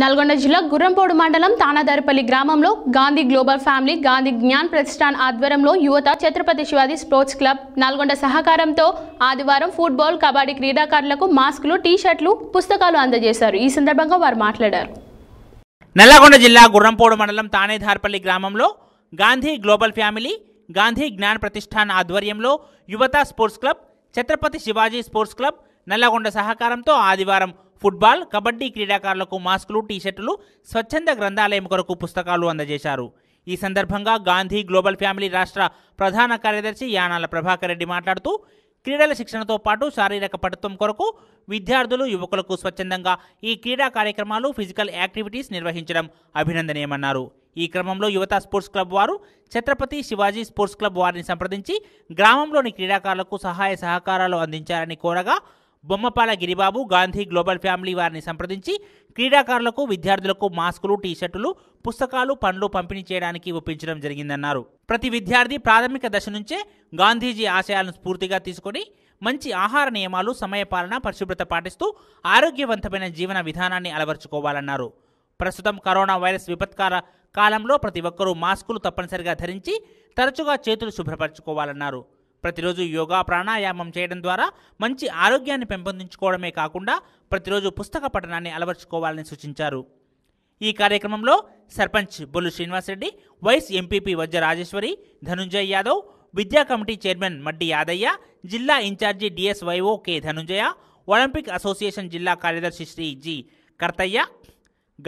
నల్గొండ జిల్లా గుర్రంపోడు మండలం తానాదారిపల్లి గ్రామంలో గాంధీ గ్లోబల్ ఫ్యామిలీ గాంధీ జ్ఞాన్ ప్రతిష్టాన్ ఆధ్వర్యంలో యువత ఛత్రపతి శివాజీ స్పోర్ట్స్ క్లబ్ నల్గొండ సహకారంతో ఆదివారం ఫుట్బాల్ కబడ్డీ క్రీడాకారులకు మాస్కులు టీషర్ట్లు పుస్తకాలు అందజేశారు ఈ సందర్భంగా వారు మాట్లాడారు నల్లగొండ జిల్లా గుర్రంపోడు మండలం తానేధార్పల్లి గ్రామంలో గాంధీ గ్లోబల్ ఫ్యామిలీ గాంధీ జ్ఞాన్ ప్రతిష్టాన్ ఆధ్వర్యంలో యువత sports club Chhatrapati Shivaji sports club Nalgonda సహకారంతో ఆదివారం ఫుట్బాల్ కబడ్డీ క్రీడాకారులకు మాస్కులు టీషర్టులు స్వచ్ఛంద గ్రంథాలయం కొరకు పుస్తకాలు అందజేశారు ఈ సందర్భంగా గాంధీ గ్లోబల్ ఫ్యామిలీ రాష్ట్ర ప్రధాన కార్యదర్శి యానాల ప్రభాకర్ రెడ్డి మాట్లాడుతూ క్రీడల శిక్షణతో పాటు శారీరక పటుత్వం కొరకు విద్యార్థులు యువకులకు స్వచ్ఛందంగా ఈ క్రీడా కార్యక్రమాలు ఫిజికల్ యాక్టివిటీస్ నిర్వహించడం అభినందనీయమన్నారు ఈ క్రమంలో యువత స్పోర్ట్స్ క్లబ్ వారు ఛత్రపతి శివాజీ స్పోర్ట్స్ క్లబ్ వారిని సంప్రదించి గ్రామంలోని క్రీడాకారులకు సహాయ సహకారాలు అందించారని కోరగా బొమ్మపాల గిరిబాబు గాంధీ గ్లోబల్ ఫ్యామిలీ వారిని సంప్రదించి క్రీడాకారులకు విద్యార్థులకు మాస్కులు టీషర్టులు పుస్తకాలు పండ్లు పంపిణీ చేయడానికి ఒప్పించడం జరిగిందన్నారు ప్రతి విద్యార్థి ప్రాథమిక దశ నుంచే గాంధీజీ ఆశయాలను స్ఫూర్తిగా తీసుకొని మంచి ఆహార నియమాలు సమయపాలన పరిశుభ్రత పాటిస్తూ ఆరోగ్యవంతమైన జీవన విధానాన్ని అలవర్చుకోవాలన్నారు ప్రస్తుతం కరోనా వైరస్ విపత్కార కాలంలో ప్రతి ఒక్కరూ మాస్కులు తప్పనిసరిగా ధరించి తరచుగా చేతులు శుభ్రపరచుకోవాలన్నారు ప్రతిరోజు యోగా ప్రాణాయామం చేయడం ద్వారా మంచి ఆరోగ్యాన్ని పెంపొందించుకోవడమే కాకుండా ప్రతిరోజు పుస్తక పఠనాన్ని అలవర్చుకోవాలని సూచించారు ఈ కార్యక్రమంలో సర్పంచ్ బొల్లు శ్రీనివాసరెడ్డి వైస్ ఎంపీపీ వజ్ర రాజేశ్వరి ధనుంజయ్ యాదవ్ విద్యా కమిటీ చైర్మన్ మడ్డి యాదయ్య జిల్లా incharge DSYO K Dhananjaya Olympic association జిల్లా కార్యదర్శి Shri G Kartaiah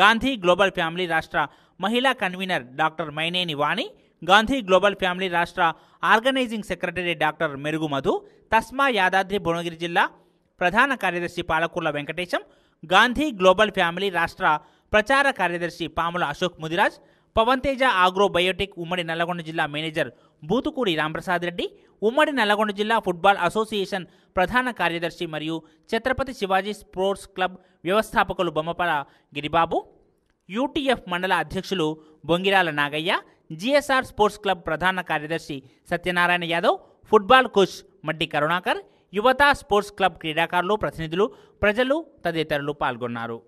Gandhi global family రాష్ట్ర మహిళా convener doctor Maineni Vani Gandhi global family రాష్ట్ర organising secretary doctor Merugu Madhu Tasma Yadadri Bhuvanagiri జిల్లా ప్రధాన కార్యదర్శి పాలకూర్ల వెంకటేశం గాంధీ గ్లోబల్ ఫ్యామిలీ రాష్ట్ర ప్రచార కార్యదర్శి పాముల అశోక్ ముదిరాజ్ పవన్తేజ ఆగ్రో బయోటెక్ ఉమ్మడి నల్లగొండ జిల్లా మేనేజర్ బూతుకూడి రామప్రసాద్ రెడ్డి ఉమ్మడి నల్లగొండ జిల్లా ఫుట్బాల్ అసోసియేషన్ ప్రధాన కార్యదర్శి మరియు ఛత్రపతి శివాజీ స్పోర్ట్స్ క్లబ్ వ్యవస్థాపకులు బొమ్మపల గిరిబాబు యూటీఎఫ్ మండల అధ్యక్షులు Bongirala Nagaiah GSR sports club ప్రధాన కార్యదర్శి సత్యనారాయణ యాదవ్ ఫుట్బాల్ కోచ్ మడ్డి కరుణాకర్ యువత స్పోర్ట్స్ క్లబ్ క్రీడాకారులు ప్రతినిధులు ప్రజలు తదితరులు పాల్గొన్నారు